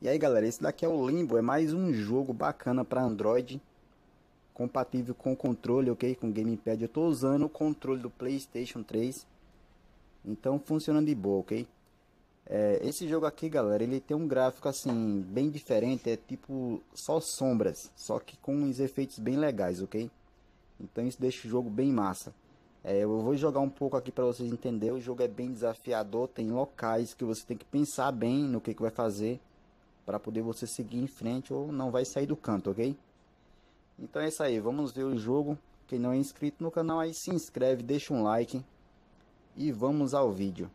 E aí galera, esse daqui é o Limbo, é mais um jogo bacana para Android, compatível com controle, ok? Com gamepad, eu tô usando o controle do Playstation 3, então funciona de boa, ok? É, esse jogo aqui galera, ele tem um gráfico assim, bem diferente, é tipo só sombras, só que com uns efeitos bem legais, ok? Então isso deixa o jogo bem massa. É, eu vou jogar um pouco aqui para vocês entenderem, o jogo é bem desafiador, tem locais que você tem que pensar bem no que, que vai fazer para poder você seguir em frente ou não vai sair do canto, ok? Então é isso aí, vamos ver o jogo. Quem não é inscrito no canal aí se inscreve, deixa um like e vamos ao vídeo.